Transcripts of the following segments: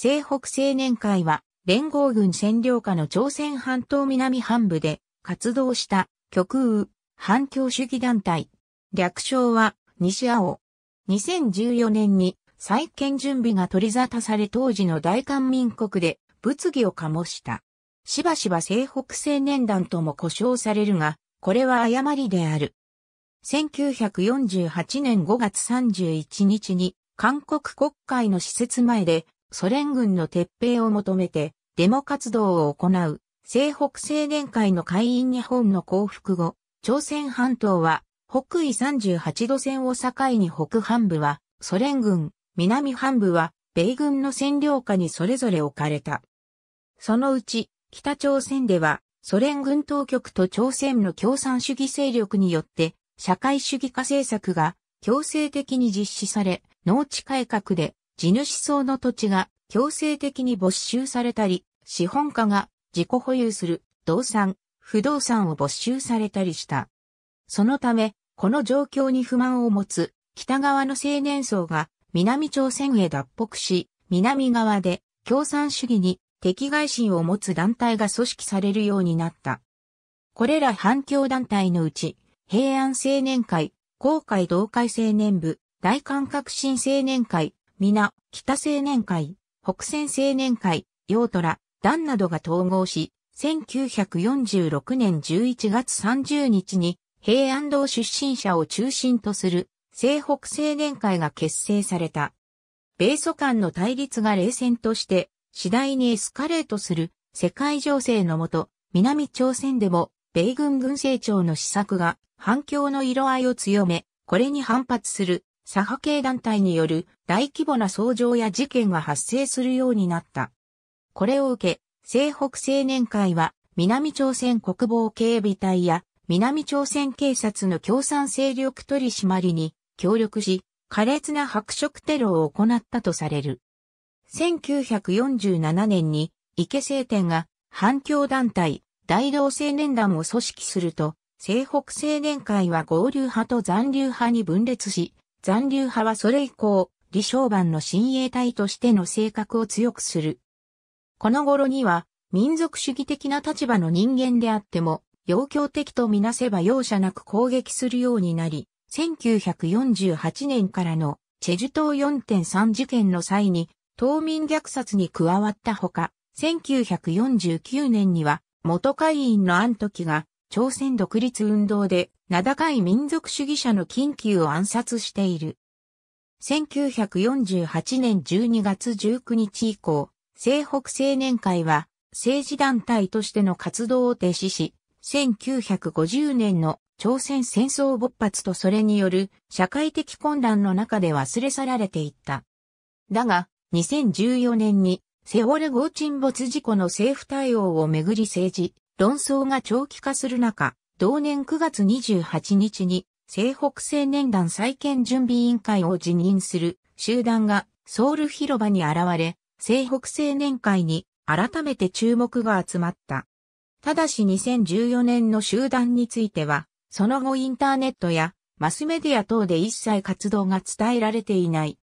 西北青年会は、連合軍占領下の朝鮮半島南半部で活動した極右反共主義団体。略称は西青。2014年に再建準備が取り沙汰され当時の大韓民国で物議を醸した。しばしば西北青年団とも呼称されるが、これは誤りである。1948年5月31日に韓国国会の施設前でソ連軍の撤兵を求めて、デモ活動を行う、西北青年会の会員日本の降伏後、朝鮮半島は、北緯38度線を境に北半部は、ソ連軍、南半部は、米軍の占領下にそれぞれ置かれた。そのうち、北朝鮮では、ソ連軍当局と朝鮮の共産主義勢力によって、社会主義化政策が強制的に実施され、農地改革で地主層の土地が強制的に没収されたり、資本家が自己保有する動産、不動産を没収されたりした。そのため、この状況に不満を持つ北側の青年層が南朝鮮へ脱北し、南側で共産主義に敵外心を持つ団体が組織されるようになった。これら反共団体のうち、平安青年会、公会同会青年部、大韓革新青年会、皆、北青年会、北戦青年会、洋虎、団などが統合し、1946年11月30日に平安堂出身者を中心とする西北青年会が結成された。米ソ間の対立が冷戦として次第にエスカレートする世界情勢のもと、南朝鮮でも米軍軍政庁の施策が反響の色合いを強め、これに反発する左派系団体による大規模な騒動や事件が発生するようになった。これを受け、西北青年会は南朝鮮国防警備隊や南朝鮮警察の共産勢力取り締まりに協力し、苛烈な白色テロを行ったとされる。1947年に池政店が反共団体大同青年団を組織すると、西北青年会は合流派と残留派に分裂し、残留派はそれ以降、李承晩の親衛隊としての性格を強くする。この頃には、民族主義的な立場の人間であっても、要強敵とみなせば容赦なく攻撃するようになり、1948年からのチェジュ島4.3事件の際に、島民虐殺に加わったほか、1949年には元会員の安時が朝鮮独立運動で名高い民族主義者の緊急を暗殺している。1948年12月19日以降、西北青年会は政治団体としての活動を停止し、1950年の朝鮮戦争勃発とそれによる社会的混乱の中で忘れ去られていった。だが、2014年にセウォル号沈没事故の政府対応をめぐり政治、論争が長期化する中、同年9月28日に、西北青年団再建準備委員会を辞任する集団がソウル広場に現れ、西北青年会に改めて注目が集まった。ただし2014年の集団については、その後インターネットやマスメディア等で一切活動が伝えられていない。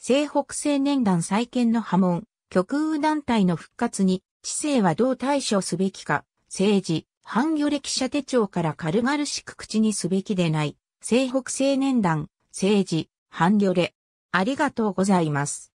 西北青年団再建の波紋、極右団体の復活に知性はどう対処すべきか、政治、ハンョレ歴者手帳から軽々しく口にすべきでない、西北青年団、政治、ハンギョレ。ありがとうございます。